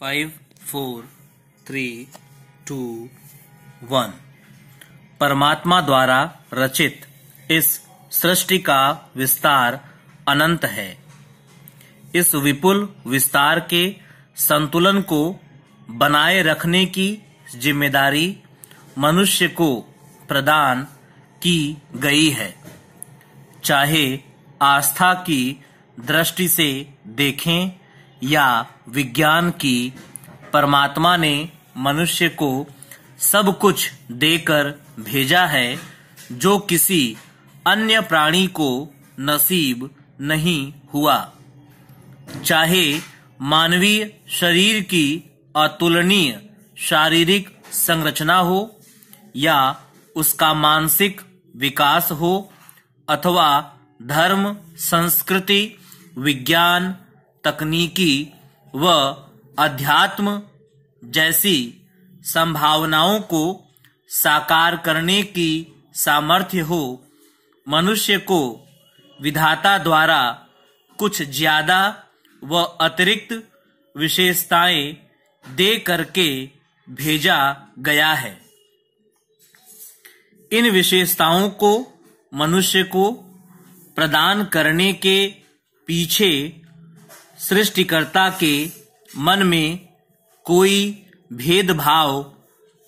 five four three two one परमात्मा द्वारा रचित इस सृष्टि का विस्तार अनंत है इस विपुल विस्तार के संतुलन को बनाए रखने की जिम्मेदारी मनुष्य को प्रदान की गई है चाहे आस्था की दृष्टि से देखें या विज्ञान की परमात्मा ने मनुष्य को सब कुछ देकर भेजा है जो किसी अन्य प्राणी को नसीब नहीं हुआ चाहे मानवीय शरीर की अतुलनीय शारीरिक संरचना हो या उसका मानसिक विकास हो अथवा धर्म संस्कृति विज्ञान तकनीकी व अध्यात्म जैसी संभावनाओं को साकार करने की सामर्थ्य हो मनुष्य को विधाता द्वारा कुछ ज्यादा व अतिरिक्त विशेषताएं दे करके भेजा गया है इन विशेषताओं को मनुष्य को प्रदान करने के पीछे सृष्टिकर्ता के मन में कोई भेदभाव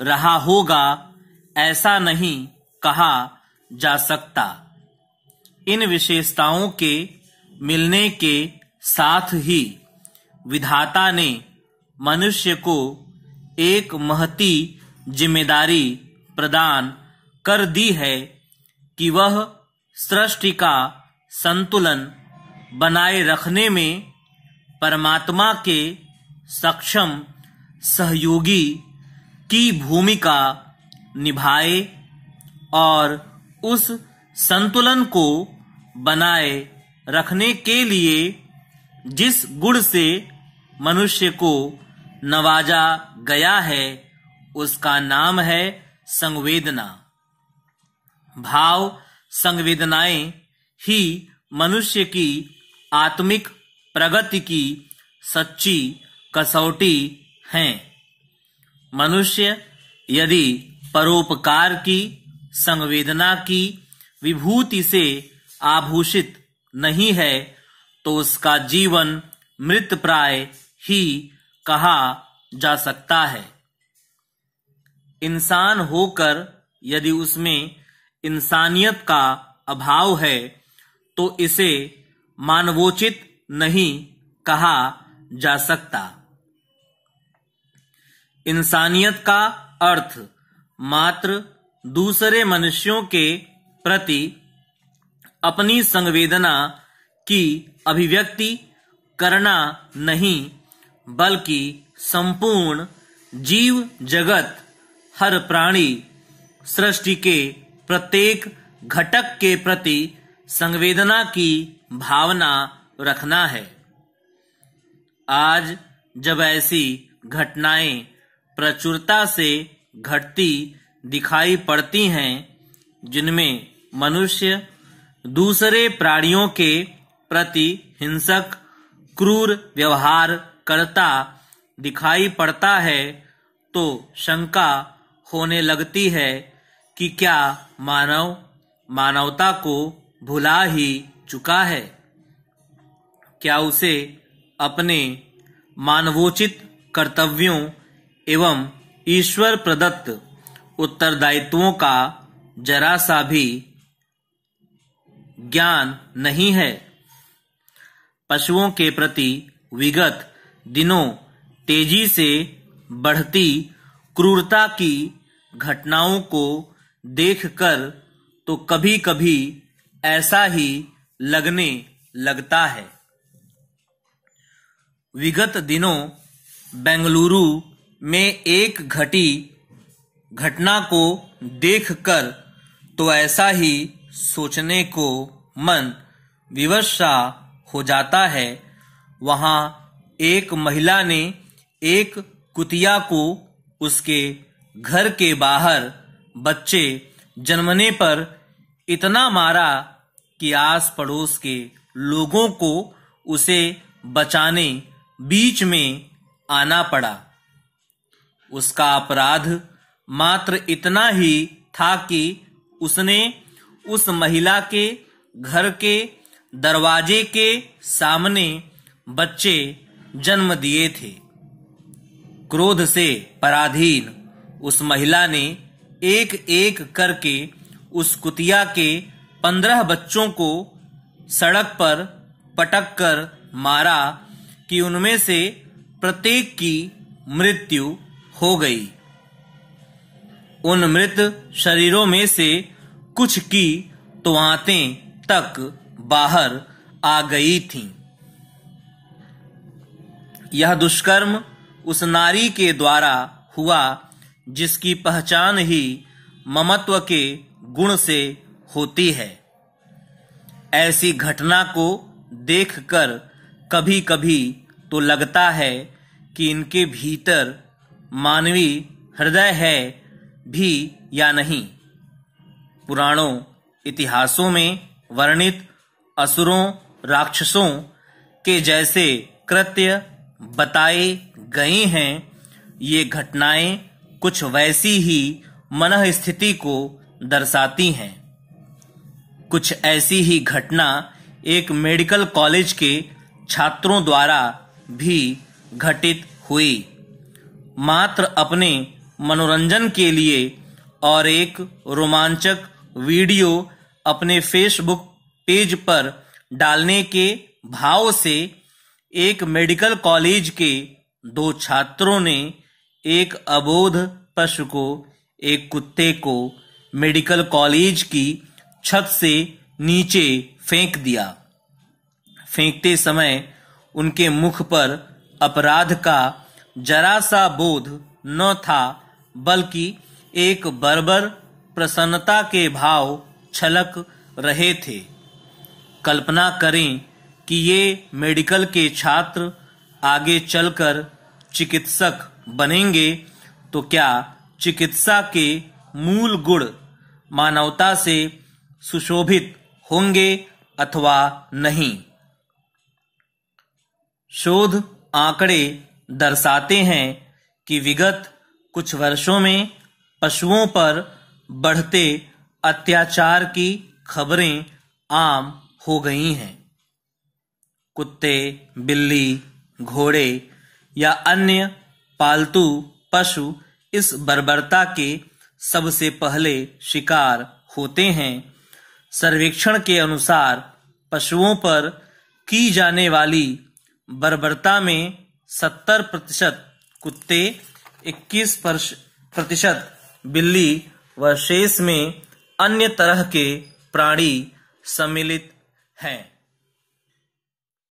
रहा होगा ऐसा नहीं कहा जा सकता इन विशेषताओं के मिलने के साथ ही विधाता ने मनुष्य को एक महती जिम्मेदारी प्रदान कर दी है कि वह सृष्टि का संतुलन बनाए रखने में परमात्मा के सक्षम सहयोगी की भूमिका निभाए और उस संतुलन को बनाए रखने के लिए जिस गुण से मनुष्य को नवाजा गया है उसका नाम है संवेदना भाव संवेदनाएं ही मनुष्य की आत्मिक प्रगति की सच्ची कसौटी हैं मनुष्य यदि परोपकार की संवेदना की विभूति से आभूषित नहीं है तो उसका जीवन मृत प्राय ही कहा जा सकता है इंसान होकर यदि उसमें इंसानियत का अभाव है तो इसे मानवोचित नहीं कहा जा सकता इंसानियत का अर्थ मात्र दूसरे मनुष्यों के प्रति अपनी संवेदना की अभिव्यक्ति करना नहीं बल्कि संपूर्ण जीव जगत हर प्राणी सृष्टि के प्रत्येक घटक के प्रति संवेदना की भावना रखना है आज जब ऐसी घटनाएं प्रचुरता से घटती दिखाई पड़ती हैं जिनमें मनुष्य दूसरे प्राणियों के प्रति हिंसक क्रूर व्यवहार करता दिखाई पड़ता है तो शंका होने लगती है कि क्या मानव मानवता को भुला ही चुका है क्या उसे अपने मानवोचित कर्तव्यों एवं ईश्वर प्रदत्त उत्तरदायित्वों का जरा सा भी ज्ञान नहीं है पशुओं के प्रति विगत दिनों तेजी से बढ़ती क्रूरता की घटनाओं को देखकर तो कभी कभी ऐसा ही लगने लगता है विगत दिनों बेंगलुरु में एक घटी घटना को देखकर तो ऐसा ही सोचने को मन विवश हो जाता है वहां एक महिला ने एक कुतिया को उसके घर के बाहर बच्चे जन्मने पर इतना मारा कि आस पड़ोस के लोगों को उसे बचाने बीच में आना पड़ा उसका अपराध मात्र इतना ही था कि उसने उस महिला के घर के दरवाजे के सामने बच्चे जन्म दिए थे क्रोध से पराधीन उस महिला ने एक एक करके उस कुतिया के पंद्रह बच्चों को सड़क पर पटक कर मारा कि उनमें से प्रत्येक की मृत्यु हो गई उन मृत शरीरों में से कुछ की आते तक बाहर आ गई थी यह दुष्कर्म उस नारी के द्वारा हुआ जिसकी पहचान ही ममत्व के गुण से होती है ऐसी घटना को देखकर कभी कभी तो लगता है कि इनके भीतर मानवीय हृदय है भी या नहीं पुराणों इतिहासों में वर्णित असुरों राक्षसों के जैसे कृत्य बताए गए हैं ये घटनाएं कुछ वैसी ही मन स्थिति को दर्शाती हैं कुछ ऐसी ही घटना एक मेडिकल कॉलेज के छात्रों द्वारा भी घटित हुई मात्र अपने मनोरंजन के लिए और एक रोमांचक वीडियो अपने फेसबुक पेज पर डालने के भाव से एक मेडिकल कॉलेज के दो छात्रों ने एक अबोध पशु को एक कुत्ते को मेडिकल कॉलेज की छत से नीचे फेंक दिया फेंकते समय उनके मुख पर अपराध का जरा सा बोध न था बल्कि एक बर्बर प्रसन्नता के भाव छलक रहे थे कल्पना करें कि ये मेडिकल के छात्र आगे चलकर चिकित्सक बनेंगे तो क्या चिकित्सा के मूल गुण मानवता से सुशोभित होंगे अथवा नहीं शोध आंकड़े दर्शाते हैं कि विगत कुछ वर्षों में पशुओं पर बढ़ते अत्याचार की खबरें आम हो गई हैं कुत्ते बिल्ली घोड़े या अन्य पालतू पशु इस बर्बरता के सबसे पहले शिकार होते हैं सर्वेक्षण के अनुसार पशुओं पर की जाने वाली बर्बरता में सत्तर प्रतिशत कुत्ते इक्कीस प्रतिशत बिल्ली व शेष में अन्य तरह के प्राणी सम्मिलित हैं